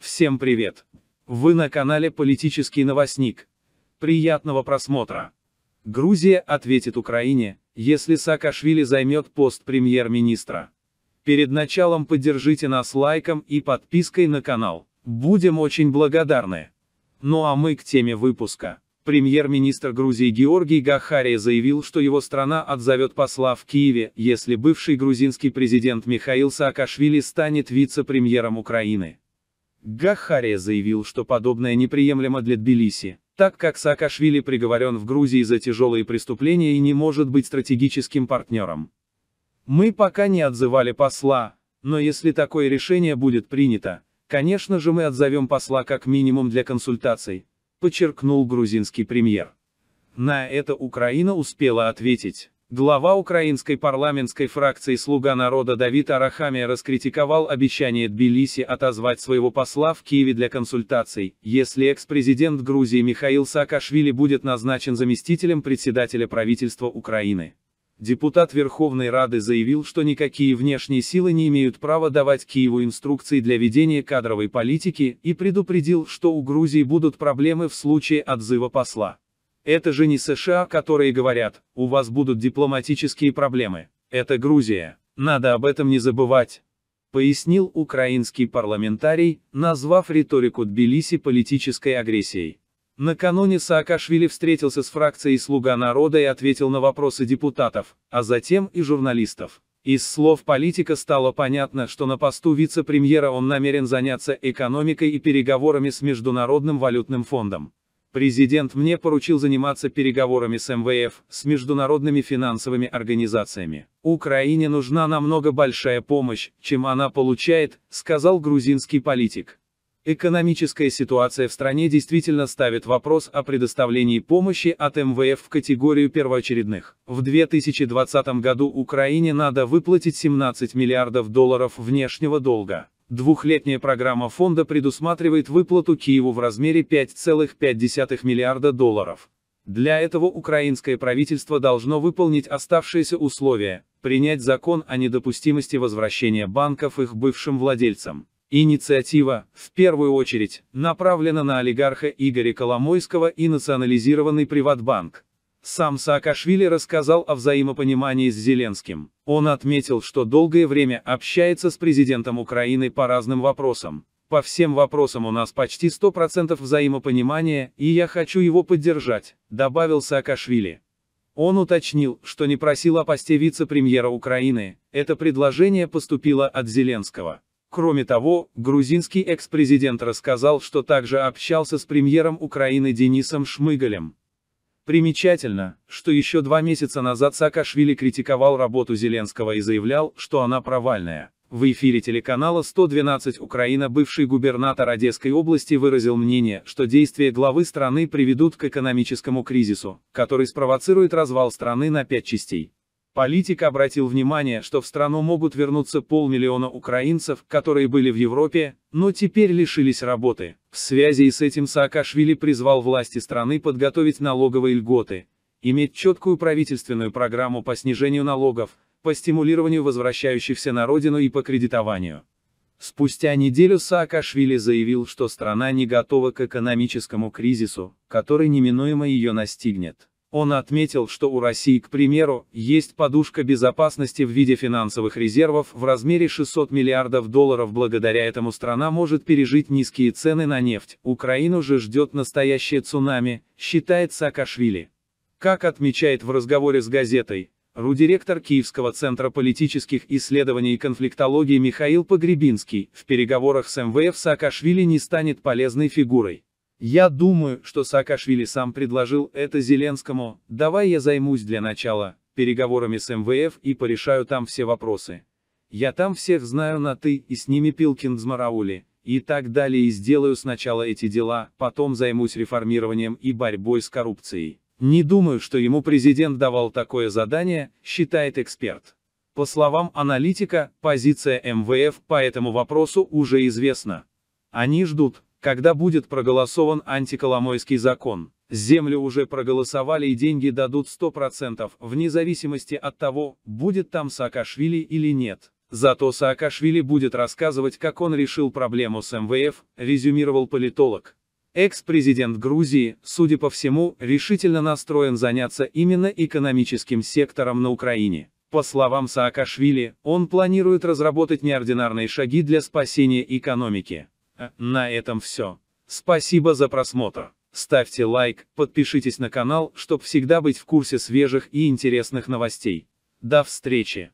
Всем привет! Вы на канале «Политический новостник». Приятного просмотра! Грузия ответит Украине, если Саакашвили займет пост премьер-министра. Перед началом поддержите нас лайком и подпиской на канал. Будем очень благодарны. Ну а мы к теме выпуска. Премьер-министр Грузии Георгий Гахария заявил, что его страна отзовет посла в Киеве, если бывший грузинский президент Михаил Саакашвили станет вице-премьером Украины. Гахария заявил, что подобное неприемлемо для Тбилиси, так как Саакашвили приговорен в Грузии за тяжелые преступления и не может быть стратегическим партнером. Мы пока не отзывали посла, но если такое решение будет принято, конечно же мы отзовем посла как минимум для консультаций, подчеркнул грузинский премьер. На это Украина успела ответить. Глава украинской парламентской фракции «Слуга народа» Давид Арахамия раскритиковал обещание Тбилиси отозвать своего посла в Киеве для консультаций, если экс-президент Грузии Михаил Саакашвили будет назначен заместителем председателя правительства Украины. Депутат Верховной Рады заявил, что никакие внешние силы не имеют права давать Киеву инструкции для ведения кадровой политики и предупредил, что у Грузии будут проблемы в случае отзыва посла. Это же не США, которые говорят, у вас будут дипломатические проблемы. Это Грузия. Надо об этом не забывать. Пояснил украинский парламентарий, назвав риторику Тбилиси политической агрессией. Накануне Саакашвили встретился с фракцией «Слуга народа» и ответил на вопросы депутатов, а затем и журналистов. Из слов политика стало понятно, что на посту вице-премьера он намерен заняться экономикой и переговорами с Международным валютным фондом. Президент мне поручил заниматься переговорами с МВФ, с международными финансовыми организациями. Украине нужна намного большая помощь, чем она получает, сказал грузинский политик. Экономическая ситуация в стране действительно ставит вопрос о предоставлении помощи от МВФ в категорию первоочередных. В 2020 году Украине надо выплатить 17 миллиардов долларов внешнего долга. Двухлетняя программа фонда предусматривает выплату Киеву в размере 5,5 миллиарда долларов. Для этого украинское правительство должно выполнить оставшиеся условия, принять закон о недопустимости возвращения банков их бывшим владельцам, Инициатива, в первую очередь, направлена на олигарха Игоря Коломойского и национализированный Приватбанк. Сам Саакашвили рассказал о взаимопонимании с Зеленским. Он отметил, что долгое время общается с президентом Украины по разным вопросам. По всем вопросам у нас почти 100% взаимопонимания, и я хочу его поддержать, добавил Саакашвили. Он уточнил, что не просил о посте вице-премьера Украины, это предложение поступило от Зеленского. Кроме того, грузинский экс-президент рассказал, что также общался с премьером Украины Денисом Шмыгалем. Примечательно, что еще два месяца назад Саакашвили критиковал работу Зеленского и заявлял, что она провальная. В эфире телеканала 112 Украина бывший губернатор Одесской области выразил мнение, что действия главы страны приведут к экономическому кризису, который спровоцирует развал страны на пять частей. Политик обратил внимание, что в страну могут вернуться полмиллиона украинцев, которые были в Европе, но теперь лишились работы. В связи с этим Саакашвили призвал власти страны подготовить налоговые льготы, иметь четкую правительственную программу по снижению налогов, по стимулированию возвращающихся на родину и по кредитованию. Спустя неделю Саакашвили заявил, что страна не готова к экономическому кризису, который неминуемо ее настигнет. Он отметил, что у России, к примеру, есть подушка безопасности в виде финансовых резервов в размере 600 миллиардов долларов. Благодаря этому страна может пережить низкие цены на нефть. Украину же ждет настоящее цунами, считает Саакашвили. Как отмечает в разговоре с газетой, «Ру», директор Киевского центра политических исследований и конфликтологии Михаил Погребинский, в переговорах с МВФ Саакашвили не станет полезной фигурой. Я думаю, что Саакашвили сам предложил это Зеленскому, давай я займусь для начала, переговорами с МВФ и порешаю там все вопросы. Я там всех знаю на «ты» и с ними Пилкин Дзмараули, и так далее и сделаю сначала эти дела, потом займусь реформированием и борьбой с коррупцией. Не думаю, что ему президент давал такое задание, считает эксперт. По словам аналитика, позиция МВФ по этому вопросу уже известна. Они ждут, когда будет проголосован антиколомойский закон. Землю уже проголосовали и деньги дадут 100%, вне зависимости от того, будет там Саакашвили или нет. Зато Саакашвили будет рассказывать, как он решил проблему с МВФ, резюмировал политолог. Экс-президент Грузии, судя по всему, решительно настроен заняться именно экономическим сектором на Украине. По словам Саакашвили, он планирует разработать неординарные шаги для спасения экономики. На этом все. Спасибо за просмотр. Ставьте лайк, подпишитесь на канал, чтобы всегда быть в курсе свежих и интересных новостей. До встречи!